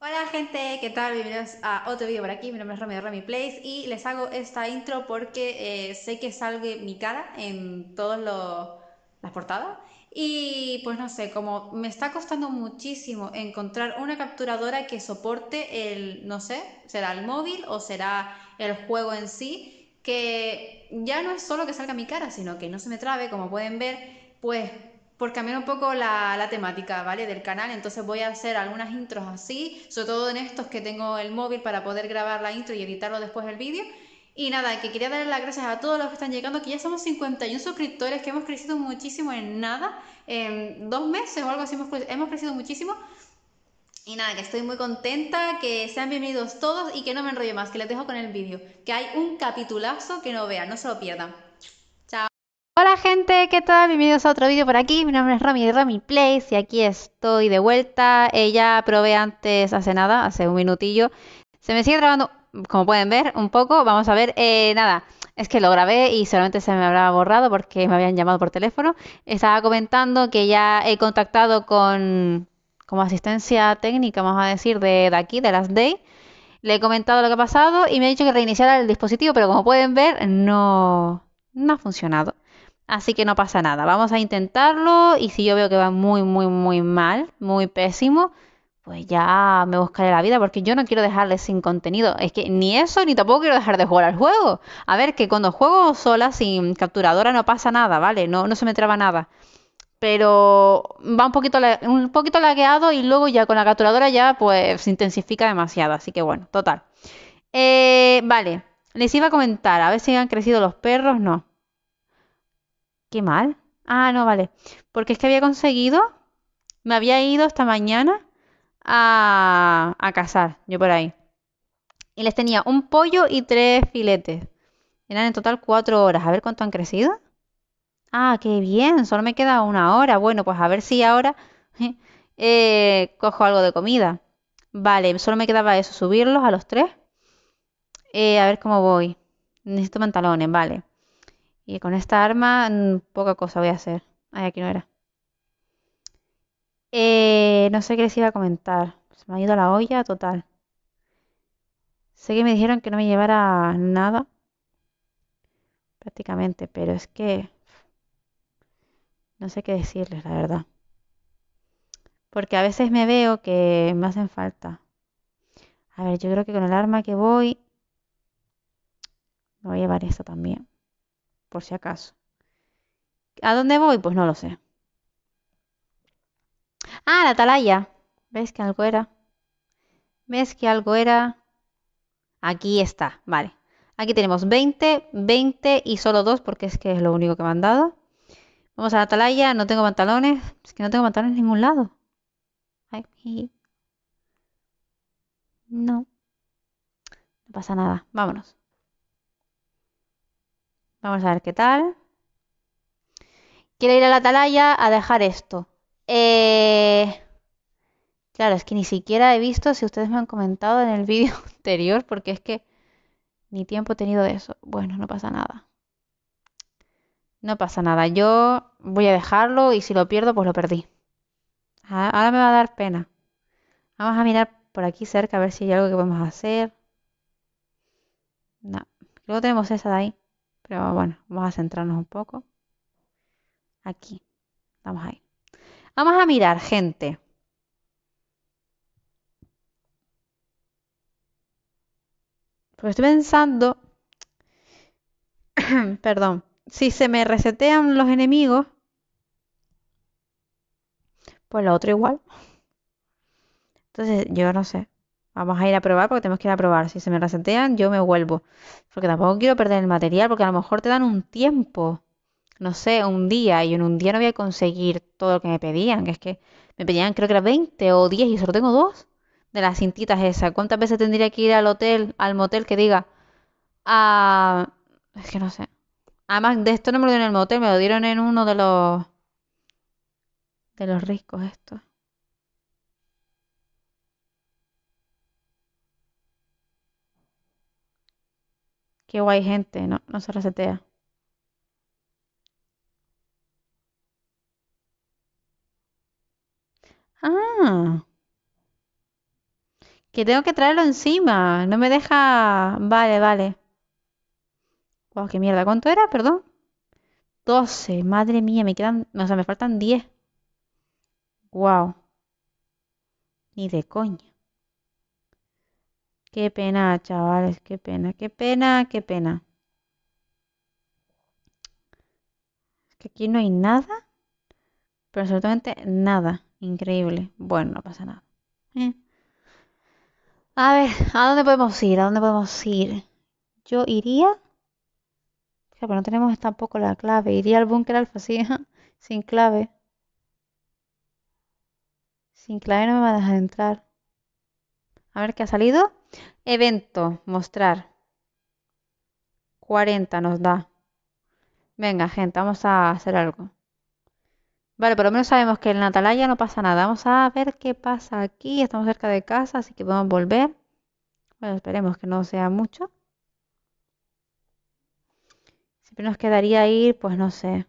Hola gente, ¿qué tal? Bienvenidos a otro video por aquí, mi nombre es Rami de y les hago esta intro porque eh, sé que salga mi cara en todas las portadas y pues no sé, como me está costando muchísimo encontrar una capturadora que soporte el, no sé, será el móvil o será el juego en sí, que ya no es solo que salga mi cara, sino que no se me trabe, como pueden ver, pues por cambiar un poco la, temática, ¿vale? Del canal. Entonces voy a hacer algunas intros así, sobre todo en estos que tengo el móvil para poder grabar la intro y editarlo después del vídeo. Y nada, que quería dar las gracias a todos los que están llegando, que ya somos 51 suscriptores, que hemos crecido muchísimo en nada, en dos meses o algo así, hemos, hemos crecido muchísimo. Y nada, que estoy muy contenta, que sean bienvenidos todos y que no me enrolle más, que les dejo con el vídeo, que hay un capitulazo que no vean, no se lo pierdan. Hola gente, ¿qué tal? Bienvenidos a otro vídeo por aquí. Mi nombre es Rami de Rami Place y aquí estoy de vuelta. Ella eh, ya probé antes, hace nada, hace un minutillo. Se me sigue grabando, como pueden ver, un poco. Vamos a ver, eh, nada, es que lo grabé y solamente se me habrá borrado porque me habían llamado por teléfono. Estaba comentando que ya he contactado con como asistencia técnica, vamos a decir, de, aquí, de las Day. Le he comentado lo que ha pasado y me ha dicho que reiniciara el dispositivo, pero como pueden ver, no, no ha funcionado. Así que no pasa nada, vamos a intentarlo y si yo veo que va muy, muy, muy mal, muy pésimo, pues ya me buscaré la vida porque yo no quiero dejarle sin contenido. Es que ni eso ni tampoco quiero dejar de jugar al juego. A ver, que cuando juego sola sin capturadora no pasa nada, ¿vale? No, se me traba nada. Pero va un poquito, un poquito lagueado y luego ya con la capturadora ya pues se intensifica demasiado. Así que bueno, total. Eh, vale, les iba a comentar, a ver si han crecido los perros, no. Qué mal. Ah, no, vale. Porque es que había conseguido, me había ido esta mañana a, a cazar, yo por ahí. Y les tenía un pollo y tres filetes. Eran en total cuatro horas. A ver cuánto han crecido. Ah, qué bien, solo me queda una hora. Bueno, pues a ver si ahora eh, cojo algo de comida. Vale, solo me quedaba eso, subirlos a los tres. Eh, a ver cómo voy. Necesito pantalones, vale. Y con esta arma, mm, poca cosa voy a hacer. Ay, aquí no era. Eh, no sé qué les iba a comentar. Se me ha ido la olla total. Sé que me dijeron que no me llevara nada. Prácticamente, pero es que... No sé qué decirles, la verdad. Porque a veces me veo que me hacen falta. A ver, yo creo que con el arma que voy... Me voy a llevar esto también por si acaso. ¿A dónde voy? Pues no lo sé. Ah, la atalaya. ¿Ves que algo era? ¿Ves que algo era? Aquí está, vale. Aquí tenemos 20, 20 y solo dos porque es que es lo único que me han dado. Vamos a la atalaya, no tengo pantalones. Es que no tengo pantalones en ningún lado. Aquí. no. No pasa nada, vámonos. Vamos a ver qué tal. Quiero ir a la atalaya a dejar esto. Eh, claro, es que ni siquiera he visto si ustedes me han comentado en el vídeo anterior, porque es que ni tiempo he tenido de eso. Bueno, no pasa nada. No pasa nada. Yo voy a dejarlo y si lo pierdo, pues lo perdí. Ah, ahora me va a dar pena. Vamos a mirar por aquí cerca a ver si hay algo que podemos hacer. No. Luego tenemos esa de ahí. Pero bueno, vamos a centrarnos un poco. Aquí. Vamos ahí. Vamos a mirar, gente. Porque estoy pensando, perdón, si se me resetean los enemigos, pues lo otro igual. Entonces, yo no sé. Ah, vamos a ir a probar porque tenemos que ir a probar. Si se me resetean, yo me vuelvo. Porque tampoco quiero perder el material, porque a lo mejor te dan un tiempo. No sé, un día. Y en un día no voy a conseguir todo lo que me pedían. Que es que me pedían creo que era 20 o 10 y solo tengo dos de las cintitas esas. ¿Cuántas veces tendría que ir al hotel, al motel que diga? Ah, es que no sé. Además, de esto no me lo dieron en el motel, me lo dieron en uno de los... De los riscos estos. Qué guay gente, no, no se resetea. Ah. Que tengo que traerlo encima. No me deja... Vale, vale. Wow, qué mierda. ¿Cuánto era? Perdón. 12. Madre mía, me quedan... O sea, me faltan 10. Guau. Ni de coña. Qué pena, chavales, qué pena, qué pena, qué pena. Es que aquí no hay nada, pero absolutamente nada. Increíble. Bueno, no pasa nada. Eh. A ver, ¿a dónde podemos ir? ¿A dónde podemos ir? Yo iría. pero no tenemos tampoco la clave. Iría al búnker alfa, sí, sin clave. Sin clave no me va a dejar entrar. A ver qué ha salido. Evento, mostrar. 40 nos da. Venga, gente, vamos a hacer algo. Vale, por lo menos sabemos que en natalaya no pasa nada. Vamos a ver qué pasa aquí. Estamos cerca de casa, así que podemos volver. Bueno, esperemos que no sea mucho. Siempre nos quedaría ir, pues no sé.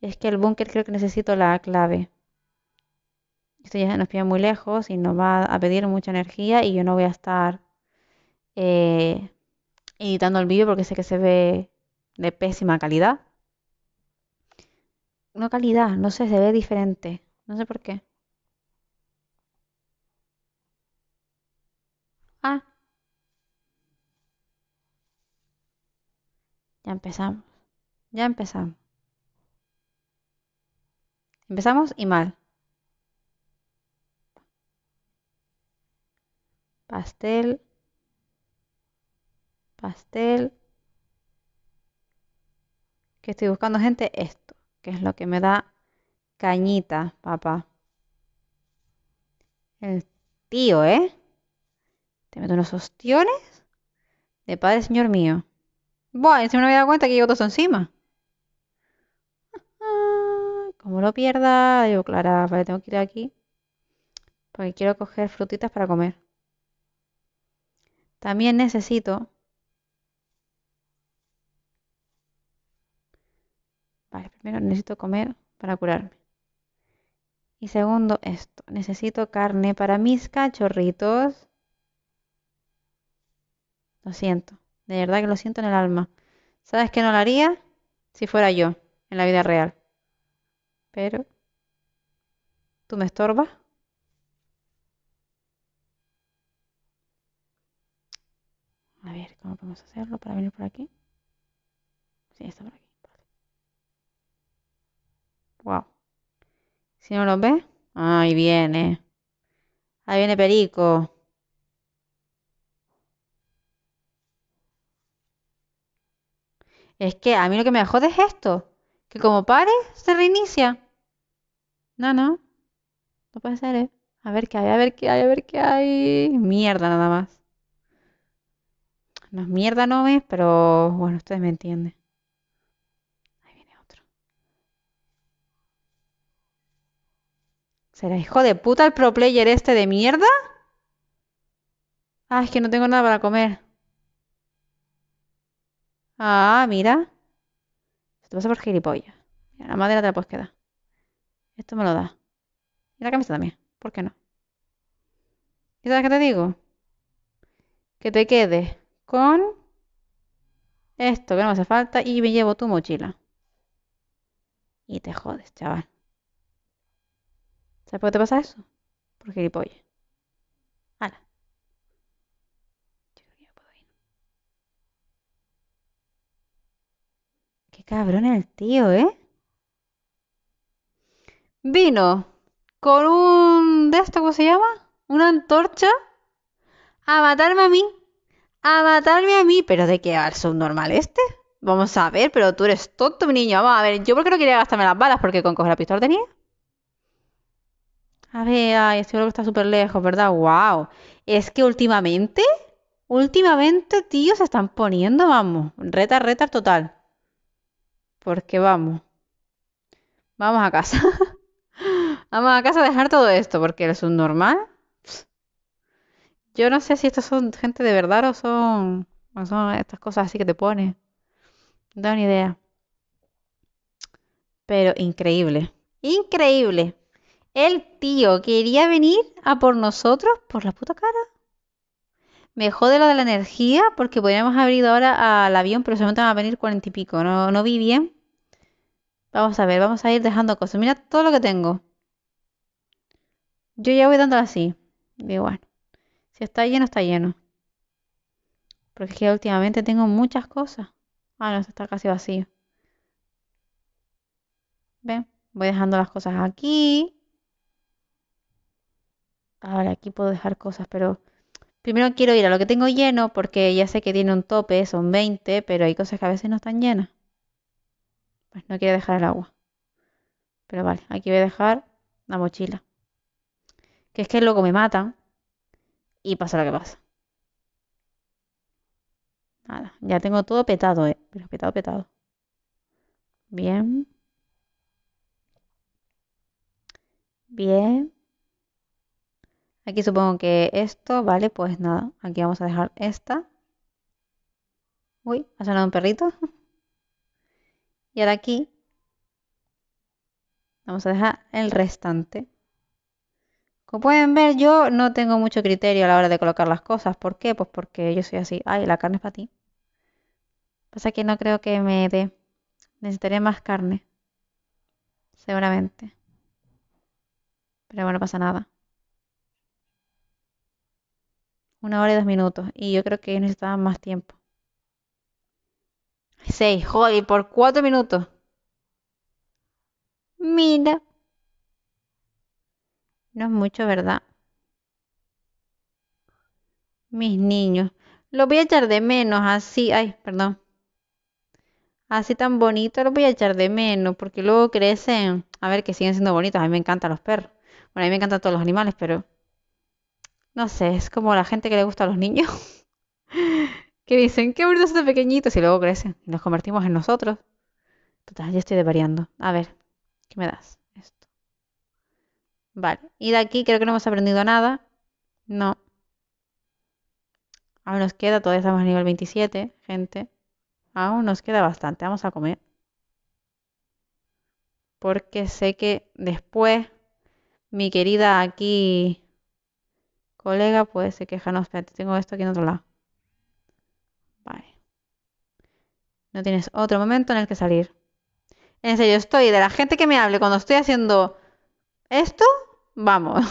Es que el búnker creo que necesito la clave esto ya nos pide muy lejos y nos va a pedir mucha energía y yo no voy a estar eh, editando el vídeo porque sé que se ve de pésima calidad. No calidad, no sé, se ve diferente, no sé por qué. Ah. Ya empezamos. Ya empezamos. Empezamos y mal. pastel, pastel. Que estoy buscando, gente, esto, que es lo que me da cañita, papá. El tío, ¿eh? Te meto unos ostiones de padre, señor mío. Bueno, encima me me dado cuenta que yo dos encima. Como lo pierda, digo, Clara, vale, tengo que ir aquí. Porque quiero coger frutitas para comer. También necesito... Vale, primero necesito comer para curarme. Y segundo, esto. Necesito carne para mis cachorritos. Lo siento. De verdad que lo siento en el alma. ¿Sabes que no lo haría? Si fuera yo, en la vida real. Pero... ¿Tú me estorbas? cómo podemos hacerlo para venir por aquí. Sí, está por aquí. Wow. Si no lo ve, ahí viene. Ahí viene Perico. Es que a mí lo que me jode es esto. Que como pare, se reinicia. No, no. No puede ser, ¿eh? A ver qué hay, a ver qué hay, a ver qué hay. Mierda nada más es mierda no es, pero bueno, ustedes me entienden. Ahí viene otro. ¿Será hijo de puta el pro player este de mierda? Ah, es que no tengo nada para comer. Ah, mira. Se te pasa por gilipollas. Mira, la madera te la puedes quedar. Esto me lo da. Y la camisa también. ¿Por qué no? ¿Y sabes qué te digo? Que te quede con esto que no me hace falta y me llevo tu mochila. Y te jodes, chaval. ¿Sabes por qué te pasa eso? Por gilipollas. Hala. Qué cabrón el tío, ¿eh? Vino con un... ¿De esto cómo se llama? Una antorcha a matarme a mí a matarme a mí. ¿Pero de qué? el subnormal este? Vamos a ver, pero tú eres tonto, mi niño. Vamos a ver, yo porque no quería gastarme las balas, porque con coger la pistola tenía. A ver, ay, este que está súper lejos, ¿verdad? ¡Wow! Es que últimamente, últimamente, tío, se están poniendo, vamos. Reta, reta total. Porque vamos. Vamos a casa. vamos a casa a dejar todo esto, porque el subnormal yo no sé si estas son gente de verdad o son, son estas cosas así que te pone. No una ni idea. Pero increíble. Increíble. El tío quería venir a por nosotros por la puta cara. Me jode lo de la energía porque podríamos haber ido ahora al avión, pero solamente van a venir cuarenta y pico. No, no vi bien. Vamos a ver, vamos a ir dejando cosas. Mira todo lo que tengo. Yo ya voy dándolo así. Igual. Si está lleno, está lleno. Porque últimamente tengo muchas cosas. Ah, no, está casi vacío. ¿Ven? Voy dejando las cosas aquí. Ahora aquí puedo dejar cosas, pero primero quiero ir a lo que tengo lleno porque ya sé que tiene un tope, son 20, pero hay cosas que a veces no están llenas. Pues no quiero dejar el agua. Pero vale, aquí voy a dejar la mochila. Que es que luego me matan y pasa lo que pasa. Nada, ya tengo todo petado, eh. Pero petado, petado. Bien. Bien. Aquí supongo que esto, vale, pues nada. Aquí vamos a dejar esta. Uy, ha sonado un perrito. Y ahora aquí vamos a dejar el restante. Como pueden ver, yo no tengo mucho criterio a la hora de colocar las cosas. ¿Por qué? Pues porque yo soy así. Ay, la carne es para ti. Pasa que no creo que me dé. Necesitaré más carne. Seguramente. Pero bueno, pasa nada. Una hora y dos minutos. Y yo creo que necesitaba más tiempo. Seis. Joder, por cuatro minutos. Mira. No es mucho, ¿verdad? Mis niños. Los voy a echar de menos así. Ay, perdón. Así tan bonito los voy a echar de menos porque luego crecen. A ver, que siguen siendo bonitos. A mí me encantan los perros. Bueno, a mí me encantan todos los animales, pero... No sé, es como la gente que le gusta a los niños. que dicen, qué bonitos son este pequeñitos y luego crecen. Y nos convertimos en nosotros. Total, ya estoy variando. A ver, ¿qué me das? Vale, y de aquí creo que no hemos aprendido nada. No. Aún nos queda, todavía estamos a nivel 27, gente. Aún nos queda bastante, vamos a comer. Porque sé que después mi querida aquí colega pues se queja. No, espérate, tengo esto aquí en otro lado. Vale. No tienes otro momento en el que salir. En serio, estoy de la gente que me hable cuando estoy haciendo esto, vamos.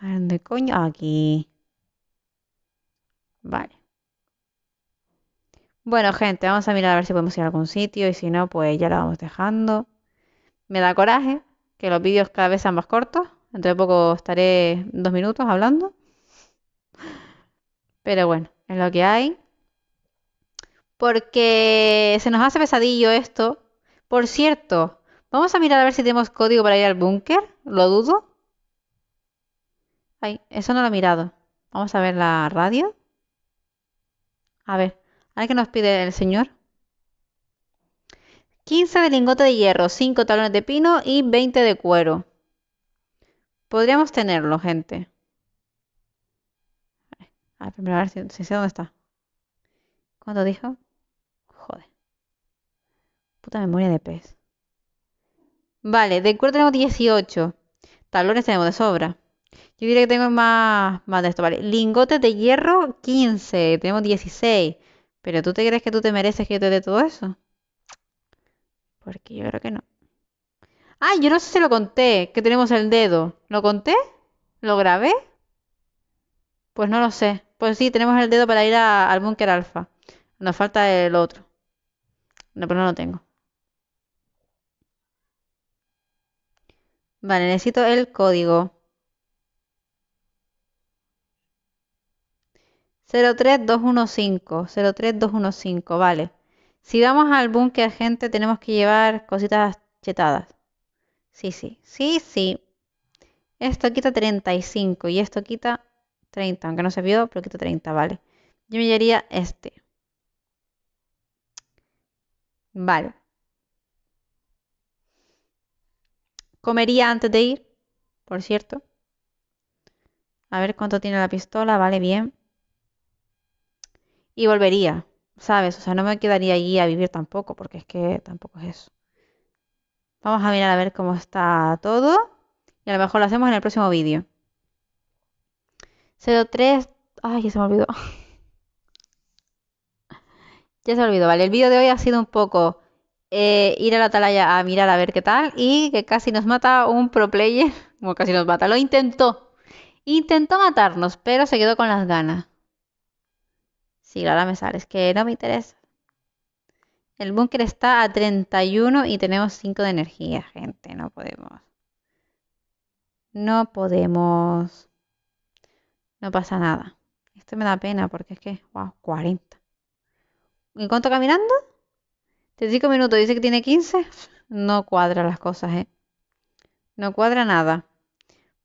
¿A dónde coño? Aquí. Vale. Bueno, gente, vamos a mirar a ver si podemos ir a algún sitio y si no, pues ya lo vamos dejando. Me da coraje que los vídeos cada vez sean más cortos. Entonces de poco estaré dos minutos hablando. Pero bueno, es lo que hay. Porque se nos hace pesadillo esto. Por cierto, Vamos a mirar a ver si tenemos código para ir al búnker. Lo dudo. Ay, eso no lo he mirado. Vamos a ver la radio. A ver, a ver qué nos pide el señor. 15 de lingote de hierro, 5 talones de pino y 20 de cuero. Podríamos tenerlo, gente. A ver, primero a ver si, sé dónde está. ¿Cuánto dijo? Joder. Puta memoria de pez. Vale, de cuero tenemos 18. Talones tenemos de sobra. Yo diría que tengo más, más de esto, ¿vale? Lingotes de hierro, 15. Tenemos 16. Pero ¿tú te crees que tú te mereces que yo te dé todo eso? Porque yo creo que no. Ah, yo no sé si lo conté, que tenemos el dedo. ¿Lo conté? ¿Lo grabé? Pues no lo sé. Pues sí, tenemos el dedo para ir al búnker alfa. Nos falta el otro. No, pero no lo tengo. Vale, necesito el código. 03215, 03215, vale. Si vamos al búnker, gente, tenemos que llevar cositas chetadas. Sí, sí, sí, sí. Esto quita 35 y esto quita 30, aunque no se vio, pero quita 30, vale. Yo me llevaría este. Vale. Comería antes de ir, por cierto. A ver cuánto tiene la pistola, vale, bien. Y volvería, ¿sabes? O sea, no me quedaría allí a vivir tampoco, porque es que tampoco es eso. Vamos a mirar a ver cómo está todo. Y a lo mejor lo hacemos en el próximo vídeo. 03... Ay, ya se me olvidó. ya se me olvidó, vale. El vídeo de hoy ha sido un poco eh, ir a la atalaya a mirar a ver qué tal y que casi nos mata un pro player, como casi nos mata, lo intentó. Intentó matarnos, pero se quedó con las ganas. Sí, ahora me sale, es que no me interesa. El búnker está a 31 y tenemos 5 de energía, gente, no podemos. No podemos. No pasa nada. Esto me da pena porque es que, wow, 40. ¿en cuánto caminando? De minutos dice que tiene 15. No cuadra las cosas, ¿eh? No cuadra nada.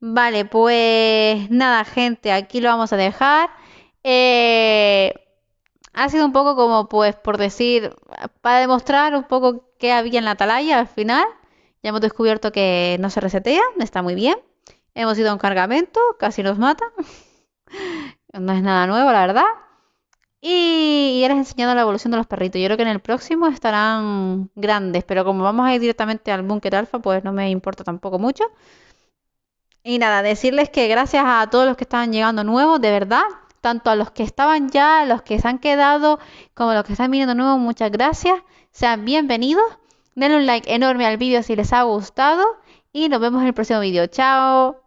Vale, pues nada, gente, aquí lo vamos a dejar. Eh, ha sido un poco como, pues, por decir, para demostrar un poco qué había en la atalaya al final. Ya hemos descubierto que no se resetea, está muy bien. Hemos ido a un cargamento, casi nos mata. No es nada nuevo, la verdad. Y, les enseñado la evolución de los perritos. Yo creo que en el próximo estarán grandes, pero como vamos a ir directamente al búnker alfa, pues no me importa tampoco mucho. Y nada, decirles que gracias a todos los que estaban llegando nuevos, de verdad, tanto a los que estaban ya, a los que se han quedado, como a los que están viniendo nuevos, muchas gracias. Sean bienvenidos. Denle un like enorme al vídeo si les ha gustado. Y nos vemos en el próximo vídeo. Chao.